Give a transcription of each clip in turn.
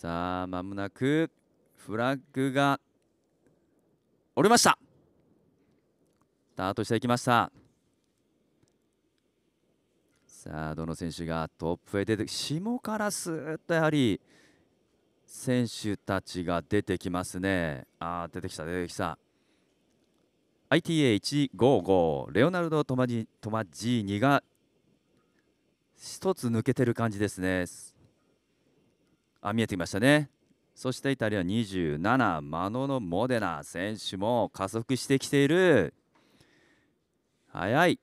さあまもなくフラッグが折れましたスタートしていきましたさあどの選手がトップへ出て下からスーッとやはり選手たちが出てきますねあ出てきた出てきた ITA155 レオナルド・トマジトマジーニが1つ抜けてる感じですねあ見えてきましたね。そしてイタリア27マノのモデナ選手も加速してきている。速い。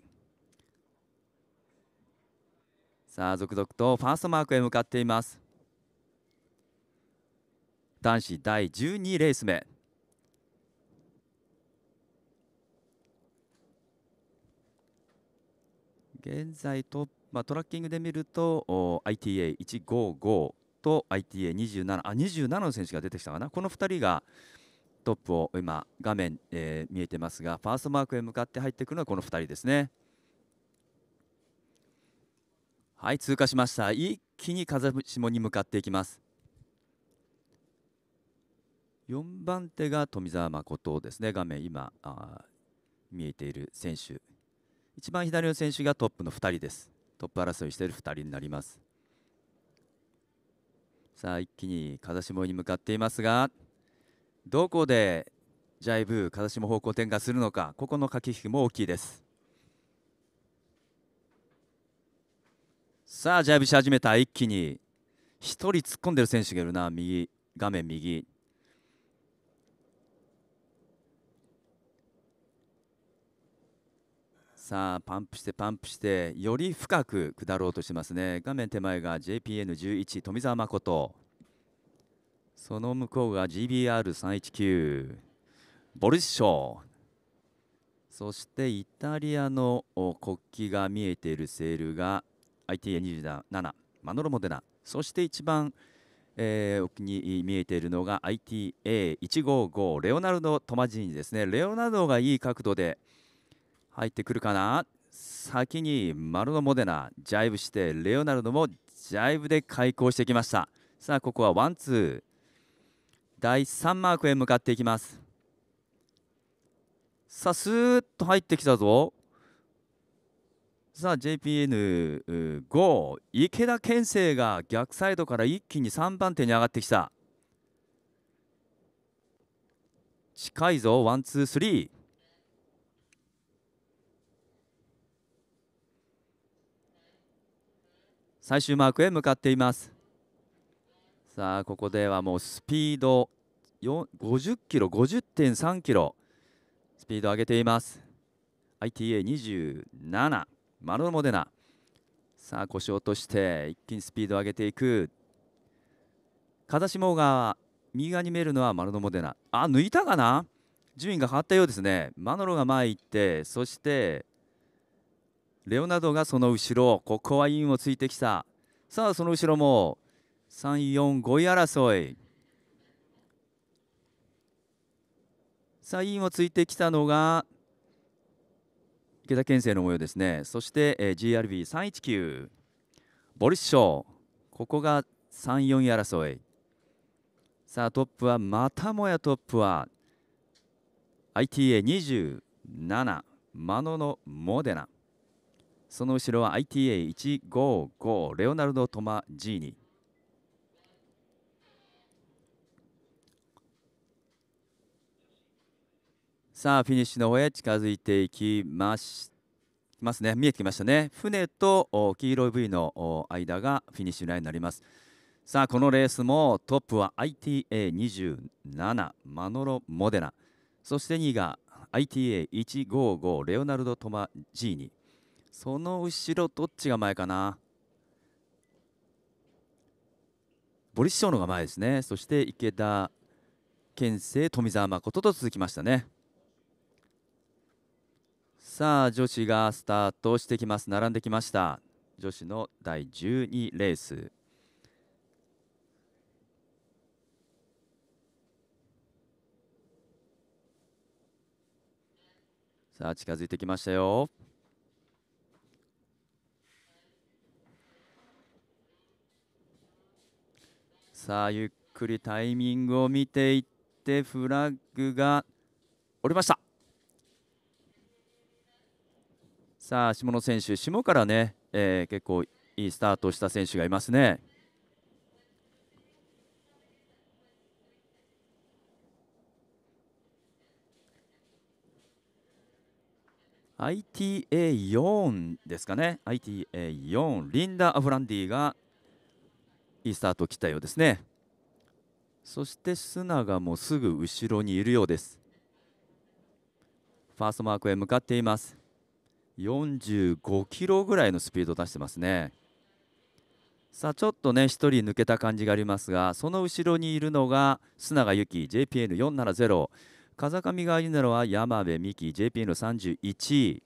さあ続々とファーストマークへ向かっています。男子第12レース目。現在と、まあ、トラッキングで見ると ITA155 と ITA27 あ27の選手が出てきたかなこの2人がトップを今画面、えー、見えてますがファーストマークへ向かって入ってくるのはこの2人ですねはい通過しました一気に風下に向かっていきます4番手が富澤誠ですね画面今あ見えている選手一番左の選手がトップの2人ですトップ争いしている2人になりますさあ一気に風下に向かっていますがどこでジャイブ風下方向転換するのかここの駆け引きも大きいですさあジャイブし始めた一気に一人突っ込んでる選手がいるな右画面右さあパンプしてパンプしてより深く下ろうとしてますね画面手前が JPN11 富澤誠その向こうが GBR319 ボルシッショそしてイタリアの国旗が見えているセールが ITA27 マノロモデナそして一番、えー、奥に見えているのが ITA155 レオナルド・トマジーニですねレオナルドがいい角度で入ってくるかな先にマのモデナジャイブしてレオナルドもジャイブで開口してきましたさあここはワンツー第3マークへ向かっていきますさあスーッと入ってきたぞさあ JPN5 池田健生が逆サイドから一気に3番手に上がってきた近いぞワンツースリー最終マークへ向かっていますさあここではもうスピード50キロ50.3キロスピード上げています ITA27 マロモデナさあ腰を落として一気にスピードを上げていく風下が右側に見えるのはマロノモデナあ抜いたかな順位が変わったようですねマノロが前行ってそしてレオナドがその後ろここはインをついてきたさあその後ろも345位争いさあインをついてきたのが池田健生の模様ですねそして、えー、GRB319 ボリッショーここが34位争いさあトップはまたもやトップは ITA27 マノのモデナその後ろは ITA155 レオナルド・トマジーニさあフィニッシュの方へ近づいていきましますね見えてきましたね船と黄色い V の間がフィニッシュラインになりますさあこのレースもトップは ITA27 マノロ・モデナそして2位が ITA155 レオナルド・トマジーニその後ろどっちが前かなボリスショーのが前ですねそして池田健生富澤誠と続きましたねさあ女子がスタートしてきます並んできました女子の第12レースさあ近づいてきましたよさあゆっくりタイミングを見ていってフラッグが折れましたさあ下野選手下からね、えー、結構いいスタートした選手がいますね ITA4 ですかね ITA4 リンダ・アフランディがいいスタートを切ったようですねそして須永もすぐ後ろにいるようですファーストマークへ向かっています45キロぐらいのスピードを出してますねさあちょっとね1人抜けた感じがありますがその後ろにいるのが須永由紀 JPN470 風上がいるのは山部美希 JPN31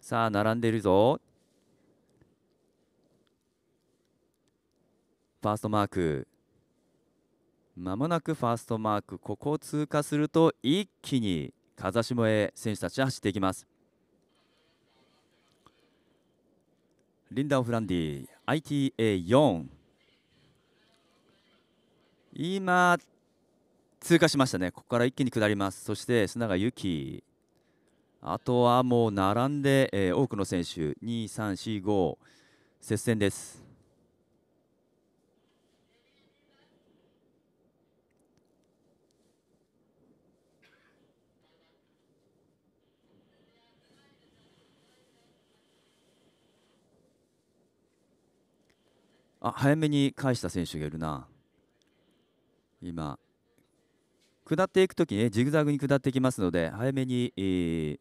さあ並んでいるぞファーストマークまもなくファーストマークここを通過すると一気に風下へ選手たちは走っていきますリンダ・オフランディ ITA4 今通過しましたねここから一気に下りますそして砂川由紀あとはもう並んで、えー、多くの選手2345接戦ですあ早めに返した選手がいるな今下っていくときにジグザグに下ってきますので早めに、えー、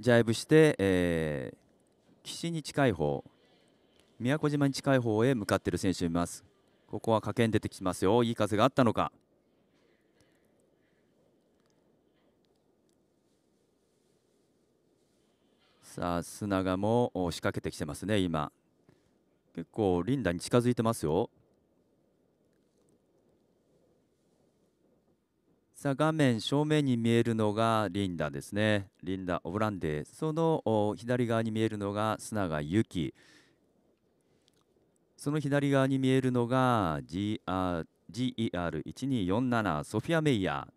ジャイブして、えー、岸に近い方宮古島に近い方へ向かっている選手いますここは加減出てきますよいい風があったのかさあ砂がも仕掛けてきてますね今結構リンダに近づいてますよさあ画面正面に見えるのがリンダですねリンダ・オブランデーその左側に見えるのが砂が由紀その左側に見えるのが GER1247 ソフィア・メイヤー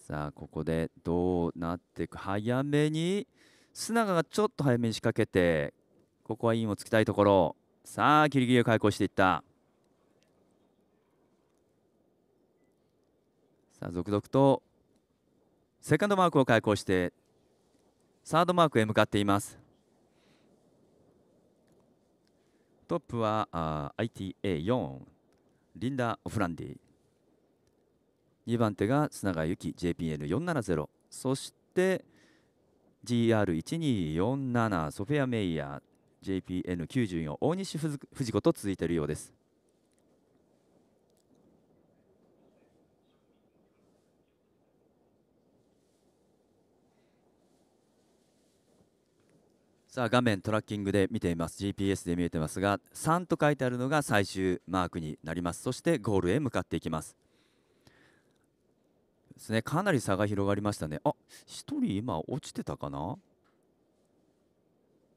さあここでどうなっていく早めに須永がちょっと早めに仕掛けてここはインをつきたいところさあギリギリを開口していったさあ続々とセカンドマークを開口してサードマークへ向かっていますトップは ITA4 リンダ・オフランディ2番手が砂川由紀 JPN470 そして GR1247 ソフェア・メイヤー JPN94 大西藤子と続いているようですさあ画面トラッキングで見ています GPS で見えてますが3と書いてあるのが最終マークになりますそしてゴールへ向かっていきますですねかなり差が広がりましたねあ1人今落ちてたかな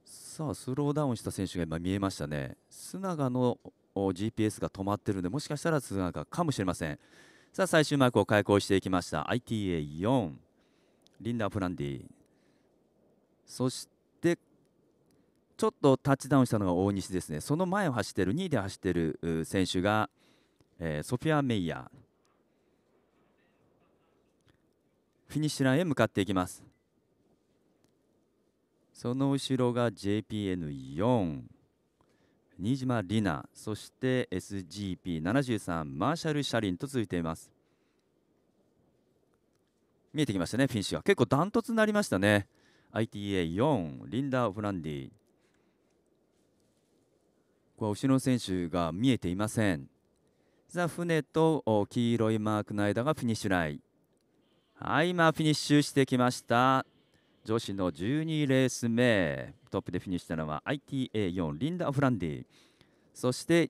さあスローダウンした選手が今見えましたね須永の GPS が止まってるんでもしかしたら須永かもしれませんさあ最終マークを開口していきました ITA4 リンダー・フランディそしてちょっとタッチダウンしたのが大西ですねその前を走ってる2位で走ってる選手が、えー、ソフィア・メイヤーフィニッシュラインへ向かっていきますその後ろが JPN4 新島里奈そして SGP73 マーシャル・シャリンと続いています見えてきましたねフィニッシュが結構ダントツになりましたね ITA4 リンダ・オフランディここは後ろの選手が見えていませんザ・船と黄色いマークの間がフィニッシュラインはい今フィニッシュしてきました女子の12レース目トップでフィニッシュしたのは ITA4 リンダ・フランディそして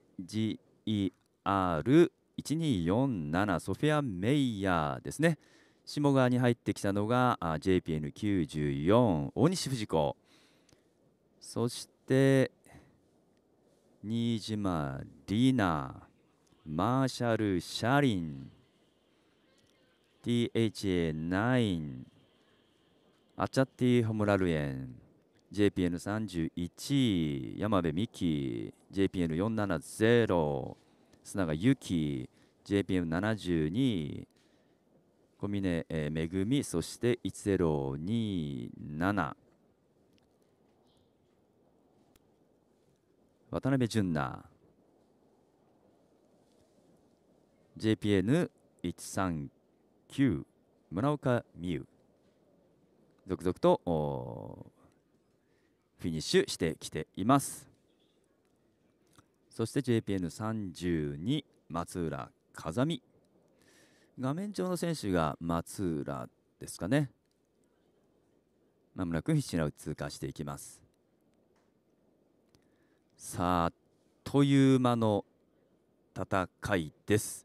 GER1247 ソフィア・メイヤーですね下側に入ってきたのが JPN94 大西富士子そして新島里奈マーシャル・シャリン THA9 アチャティ・ホムラルエン JPN31 山部美希 JPN470 砂川由紀 JPN72 小峰え恵みそして1027渡辺純奈 JPN139 九、村岡美優続々とフィニッシュしてきていますそして JPN32 松浦風見画面上の選手が松浦ですかねまもなく必死な通過していきますさあという間の戦いです